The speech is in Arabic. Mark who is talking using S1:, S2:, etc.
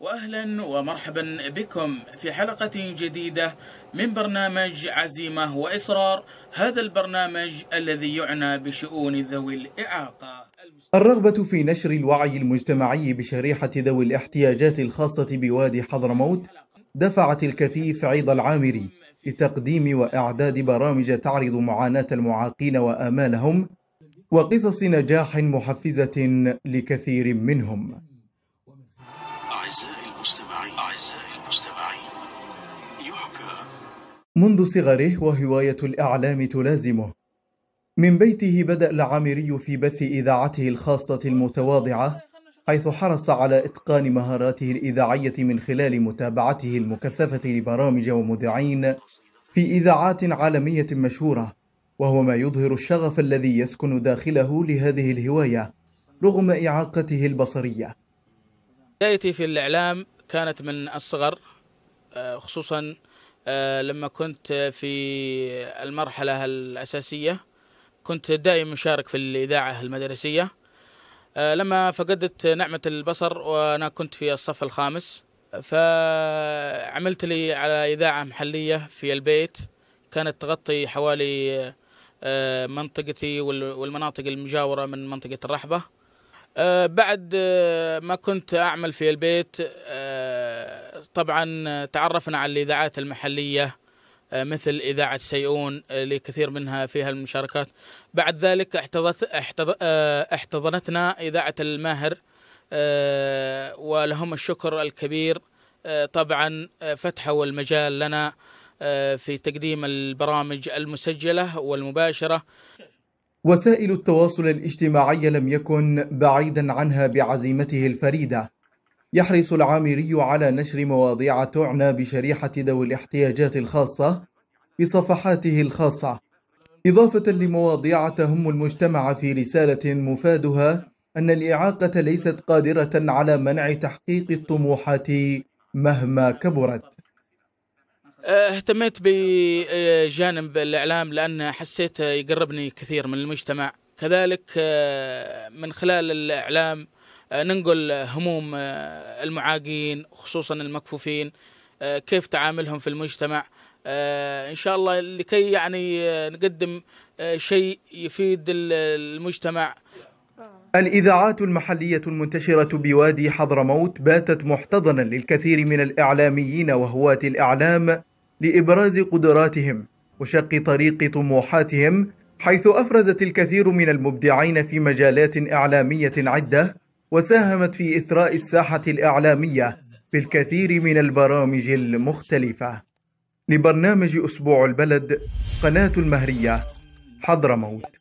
S1: واهلا ومرحبا بكم في حلقه جديده من برنامج عزيمه واصرار هذا البرنامج الذي يعنى بشؤون ذوي
S2: الاعاقه الرغبه في نشر الوعي المجتمعي بشريحه ذوي الاحتياجات الخاصه بوادي حضرموت دفعت الكفيف عيض العامري لتقديم واعداد برامج تعرض معاناه المعاقين وامالهم وقصص نجاح محفزه لكثير منهم أعزائي المستمعين منذ صغره وهواية الإعلام تلازمه من بيته بدأ العامري في بث إذاعته الخاصة المتواضعة حيث حرص على إتقان مهاراته الإذاعية من خلال متابعته المكثفة لبرامج ومذيعين في إذاعات عالمية مشهورة وهو ما يظهر الشغف الذي يسكن داخله لهذه الهواية رغم إعاقته البصرية
S1: بدايتي في الإعلام كانت من الصغر آه، خصوصا آه، لما كنت في المرحلة الأساسية كنت دائما مشارك في الإذاعة المدرسية آه، لما فقدت نعمة البصر وأنا كنت في الصف الخامس فعملت لي على إذاعة محلية في البيت كانت تغطي حوالي منطقتي والمناطق المجاورة من منطقة الرحبة آه، بعد آه، ما كنت أعمل في البيت آه، طبعا تعرفنا على الإذاعات المحلية مثل إذاعة سيئون لكثير منها فيها المشاركات بعد ذلك احتضت احتضنتنا إذاعة الماهر ولهم الشكر الكبير طبعا فتحوا المجال لنا في تقديم البرامج المسجلة والمباشرة
S2: وسائل التواصل الاجتماعي لم يكن بعيدا عنها بعزيمته الفريده يحرص العامري على نشر مواضيع تعنى بشريحه ذوي الاحتياجات الخاصه بصفحاته الخاصه اضافه لمواضيع تهم المجتمع في رساله مفادها ان الاعاقه ليست قادره على منع تحقيق الطموحات مهما كبرت
S1: آه، اهتميت بجانب الإعلام لأن حسيت يقربني كثير من المجتمع كذلك آه، من خلال الإعلام آه، ننقل هموم المعاقين خصوصا المكفوفين كيف تعاملهم في المجتمع ان شاء الله لكي يعني نقدم شيء يفيد المجتمع
S2: الإذاعات المحلية المنتشرة بوادي حضرموت باتت محتضنا للكثير من الإعلاميين وهواة الإعلام لإبراز قدراتهم وشق طريق طموحاتهم حيث أفرزت الكثير من المبدعين في مجالات إعلامية عدة وساهمت في إثراء الساحة الإعلامية بالكثير من البرامج المختلفة لبرنامج أسبوع البلد قناة المهرية حضرموت